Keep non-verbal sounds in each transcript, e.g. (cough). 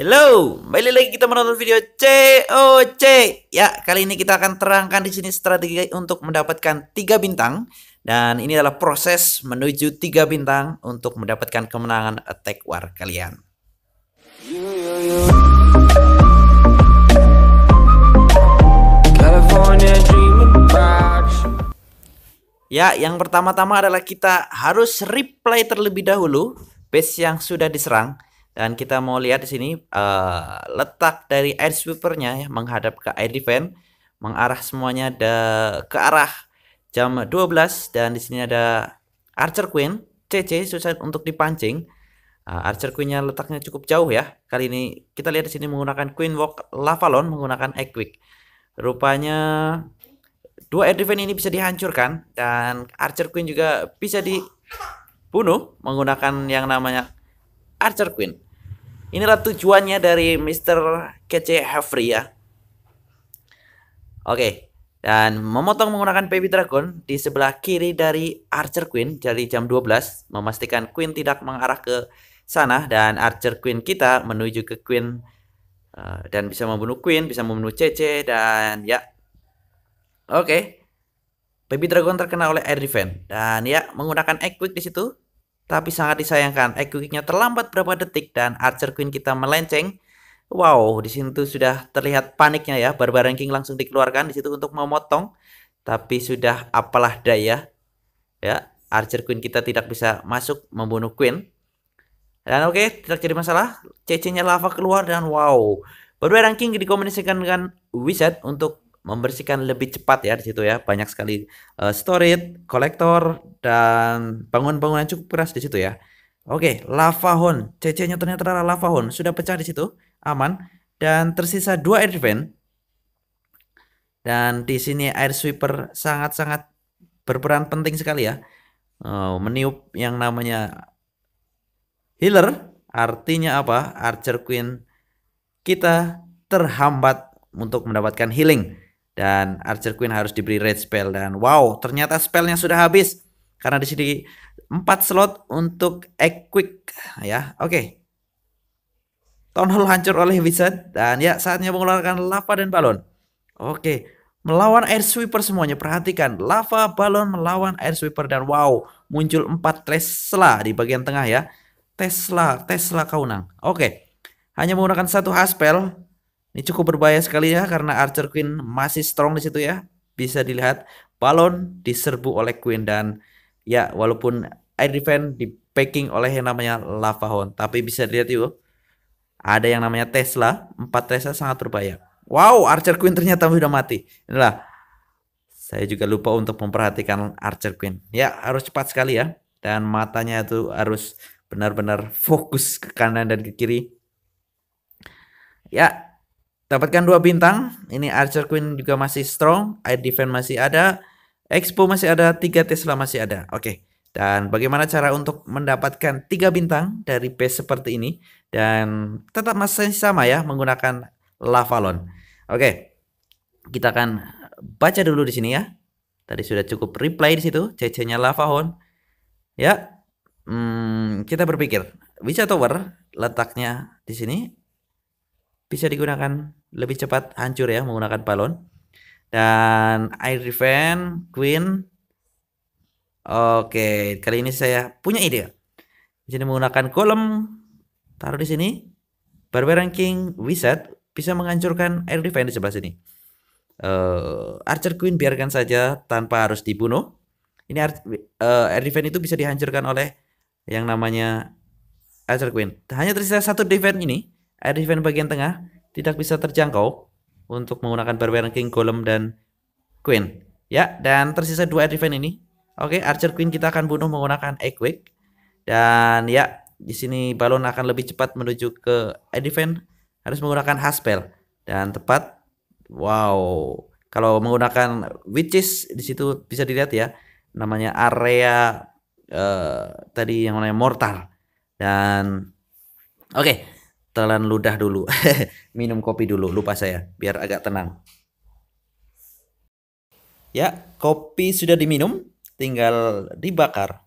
Hello, balik lagi kita menonton video COC. Ya, kali ini kita akan terangkan di sini strategi untuk mendapatkan tiga bintang dan ini adalah proses menuju tiga bintang untuk mendapatkan kemenangan attack war kalian. Ya, yang pertama-tama adalah kita harus replay terlebih dahulu base yang sudah diserang dan kita mau lihat di sini uh, letak dari air sweepernya ya, menghadap ke air defense mengarah semuanya ada ke arah jam 12 dan di sini ada Archer Queen CC susah untuk dipancing uh, Archer Queennya letaknya cukup jauh ya kali ini kita lihat di sini menggunakan Queen Walk Lavalon menggunakan equic rupanya dua air defense ini bisa dihancurkan dan Archer Queen juga bisa dibunuh menggunakan yang namanya Archer Queen. Inilah tujuannya dari Mr. KC Hefri ya. Oke, dan memotong menggunakan baby dragon di sebelah kiri dari Archer Queen dari jam 12 memastikan Queen tidak mengarah ke sana dan Archer Queen kita menuju ke Queen eh, dan bisa membunuh Queen, bisa membunuh Cece dan ya. Oke. Baby Dragon terkena oleh air defense dan ya menggunakan Equip di situ tapi sangat disayangkan, EQ eh, kicknya terlambat berapa detik dan Archer Queen kita melenceng. Wow, di situ sudah terlihat paniknya ya. Barbar King langsung dikeluarkan di situ untuk memotong. Tapi sudah apalah daya. Ya, Archer Queen kita tidak bisa masuk membunuh Queen. Dan oke, okay, tidak jadi masalah. CC-nya lava keluar dan wow. barbar King dikombinasikan dengan Wizard untuk membersihkan lebih cepat ya di situ ya. Banyak sekali uh, storage, kolektor dan bangunan-bangunan cukup keras di situ ya. Oke, lava hon. CC-nya ternyata adalah lava hon. Sudah pecah di situ. Aman. Dan tersisa dua air vent Dan di sini air sweeper sangat-sangat berperan penting sekali ya. Uh, meniup yang namanya healer. Artinya apa? Archer Queen kita terhambat untuk mendapatkan healing dan Archer Queen harus diberi red spell dan wow ternyata spellnya sudah habis karena di sini empat slot untuk egg ya oke okay. Town Hall hancur oleh Wizard dan ya saatnya mengeluarkan lava dan balon oke okay. melawan air sweeper semuanya perhatikan lava balon melawan air sweeper dan wow muncul 4 Tesla di bagian tengah ya Tesla Tesla Kaunang oke okay. hanya menggunakan satu haspel ini cukup berbahaya sekali ya karena Archer Queen masih strong di situ ya. Bisa dilihat balon diserbu oleh Queen dan ya walaupun air defense di packing oleh yang namanya Lava Hound. Tapi bisa dilihat yuk ada yang namanya Tesla. 4 Tesla sangat berbahaya. Wow, Archer Queen ternyata sudah mati. Inilah saya juga lupa untuk memperhatikan Archer Queen. Ya harus cepat sekali ya dan matanya itu harus benar-benar fokus ke kanan dan ke kiri. Ya, Dapatkan dua bintang. Ini Archer Queen juga masih strong. Air Defense masih ada. Expo masih ada. tiga Tesla masih ada. Oke. Okay. Dan bagaimana cara untuk mendapatkan tiga bintang dari base seperti ini. Dan tetap masih sama ya. Menggunakan Lavalon. Oke. Okay. Kita akan baca dulu di sini ya. Tadi sudah cukup reply di situ. CC-nya Lavalon. Ya. Hmm, kita berpikir. Bisa Tower letaknya di sini bisa digunakan lebih cepat hancur ya menggunakan balon dan air defense queen oke kali ini saya punya ide di sini menggunakan kolom taruh di sini barbarian king wizard bisa menghancurkan air defense di sebelah sini uh, archer queen biarkan saja tanpa harus dibunuh ini uh, air defense itu bisa dihancurkan oleh yang namanya archer queen hanya tersisa satu defense ini air defense bagian tengah tidak bisa terjangkau untuk menggunakan barbarian king, golem dan queen. Ya, dan tersisa dua air defense ini. Oke, archer queen kita akan bunuh menggunakan egg Dan ya, di sini balon akan lebih cepat menuju ke air defense. harus menggunakan haspel dan tepat. Wow. Kalau menggunakan witches di situ bisa dilihat ya namanya area uh, tadi yang namanya mortal dan oke okay telan ludah dulu. (laughs) Minum kopi dulu, lupa saya, biar agak tenang. Ya, kopi sudah diminum, tinggal dibakar.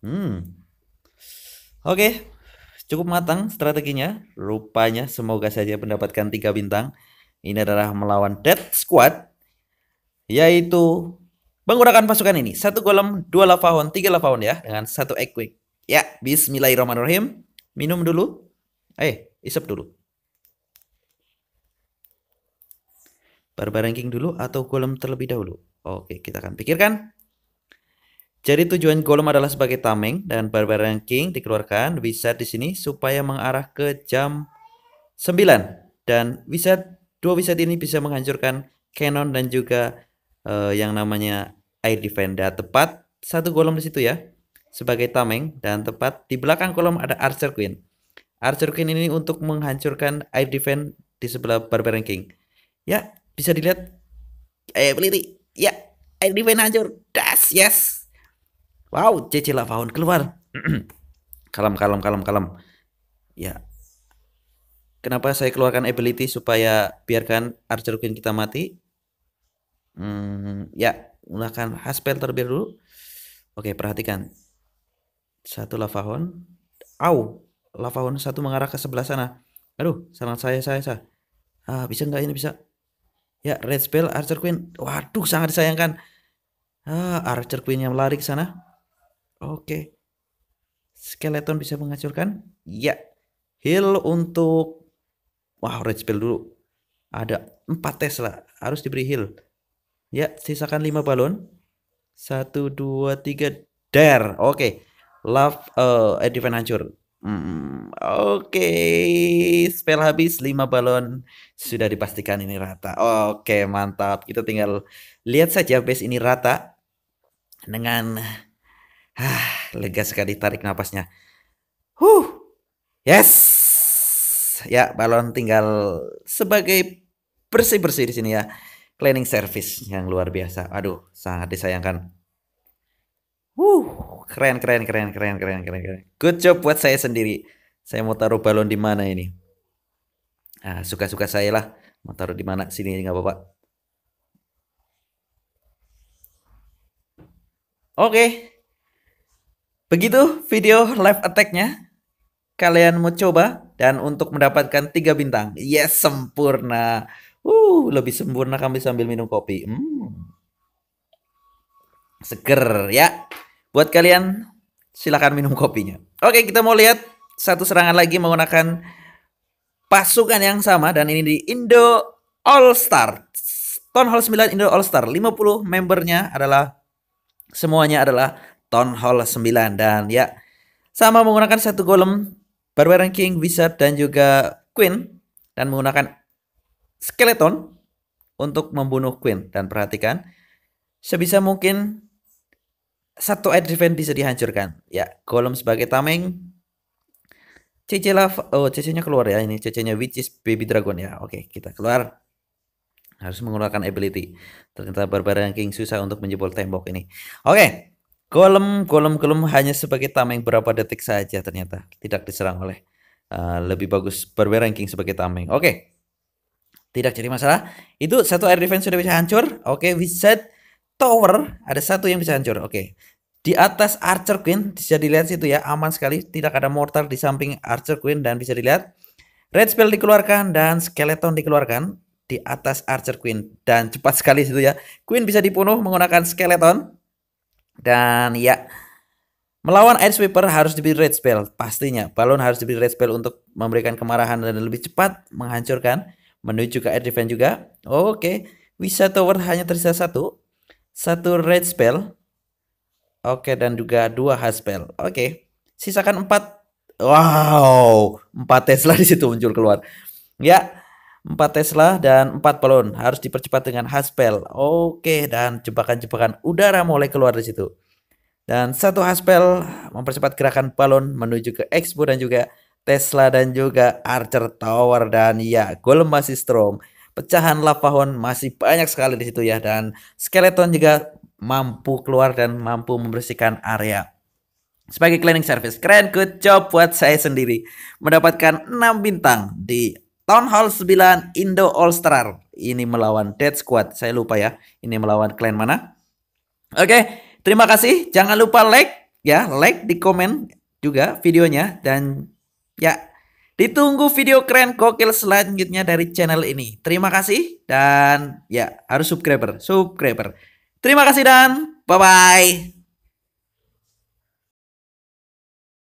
Hmm. Oke, cukup matang strateginya. Rupanya semoga saja mendapatkan tiga bintang. Ini adalah melawan Dead Squad yaitu menggunakan pasukan ini. Satu golem, dua lava tiga lava ya dengan satu equip. Ya, bismillahirrahmanirrahim. Minum dulu. Eh, isep dulu. Barbaranking dulu atau golem terlebih dahulu? Oke, kita akan pikirkan. Jadi tujuan golem adalah sebagai tameng dan barbaranking dikeluarkan bisa di sini supaya mengarah ke jam 9 dan wizard dua wizard ini bisa menghancurkan canon dan juga uh, yang namanya air defender tepat satu golem di situ ya sebagai tameng dan tepat di belakang kolom ada Archer Queen. Archer Queen ini untuk menghancurkan air defense di sebelah Barbarian King. Ya, bisa dilihat. Eh, Ya, air defense hancur. Das, yes. Wow, CC Lavaon keluar. (clears throat) kalem, kalem, kalem, kalem. Ya. Kenapa saya keluarkan ability supaya biarkan Archer Queen kita mati? Hmm, ya, gunakan haspel terlebih dulu. Oke, perhatikan satu lafahon au lafahon satu mengarah ke sebelah sana aduh sangat saya saya saya ah bisa nggak ini bisa ya red spell archer queen waduh sangat disayangkan ah archer queen yang lari ke sana oke skeleton bisa menghancurkan ya heal untuk wah red spell dulu ada empat tes lah, harus diberi heal ya sisakan lima balon Satu dua tiga, der oke okay. Love uh, Van hancur. Hmm, Oke, okay. spell habis 5 balon sudah dipastikan ini rata. Oke, okay, mantap. Kita tinggal lihat saja base ini rata dengan ah, lega sekali tarik napasnya. Huh. Yes. Ya, balon tinggal sebagai bersih-bersih di sini ya. Cleaning service yang luar biasa. Aduh, sangat disayangkan. Wuh, keren keren keren keren keren keren keren. Good job buat saya sendiri. Saya mau taruh balon di mana ini? Ah, suka-suka saya lah. Mau taruh di mana? Sini nggak apa-apa. Oke. Begitu video live attack-nya. Kalian mau coba dan untuk mendapatkan tiga bintang. Yes, sempurna. Uh, lebih sempurna kami sambil minum kopi. Hmm. Seger ya. Buat kalian silahkan minum kopinya. Oke, kita mau lihat satu serangan lagi menggunakan pasukan yang sama dan ini di Indo All Star. Town Hall 9 Indo All Star 50 membernya adalah semuanya adalah Town Hall 9 dan ya sama menggunakan satu golem Barbarian King, Wizard dan juga Queen dan menggunakan skeleton untuk membunuh Queen dan perhatikan sebisa mungkin satu air defense bisa dihancurkan. Ya, Golem sebagai tameng. CC Lava, oh CC-nya keluar ya ini CC-nya which is Baby Dragon ya. Oke, kita keluar. Harus menggunakan ability. Ternyata barbar King susah untuk menjebol tembok ini. Oke. Golem, golem, golem hanya sebagai tameng berapa detik saja ternyata. Tidak diserang oleh uh, lebih bagus barbar King sebagai tameng. Oke. Tidak jadi masalah. Itu satu air defense sudah bisa hancur. Oke, Wizard tower ada satu yang bisa hancur. Oke. Okay. Di atas Archer Queen bisa dilihat situ ya, aman sekali, tidak ada mortar di samping Archer Queen dan bisa dilihat Red Spell dikeluarkan dan Skeleton dikeluarkan di atas Archer Queen dan cepat sekali situ ya. Queen bisa dipunuh menggunakan Skeleton dan ya Melawan Air Sweeper harus diberi red spell pastinya. Balon harus diberi red spell untuk memberikan kemarahan dan lebih cepat menghancurkan menuju ke air defense juga. Oke, okay. Wisa Tower hanya tersisa satu satu red spell. Oke, okay, dan juga dua hard spell. Oke. Okay. Sisakan empat. Wow, empat Tesla (laughs) di situ muncul keluar. Ya, empat Tesla dan empat balon harus dipercepat dengan hard spell. Oke, okay. dan jebakan-jebakan udara mulai keluar di situ. Dan satu hard spell mempercepat gerakan balon menuju ke Expo dan juga Tesla dan juga Archer Tower dan ya, Golem masih strong pecahan lapahon masih banyak sekali di situ ya dan skeleton juga mampu keluar dan mampu membersihkan area. Sebagai cleaning service, keren good job buat saya sendiri. Mendapatkan 6 bintang di Town Hall 9 Indo All Star. Ini melawan Dead Squad. Saya lupa ya. Ini melawan clan mana? Oke, terima kasih. Jangan lupa like ya, like di komen juga videonya dan ya Ditunggu video keren kokil selanjutnya dari channel ini. Terima kasih dan ya harus subscriber, subscriber. Terima kasih dan bye-bye.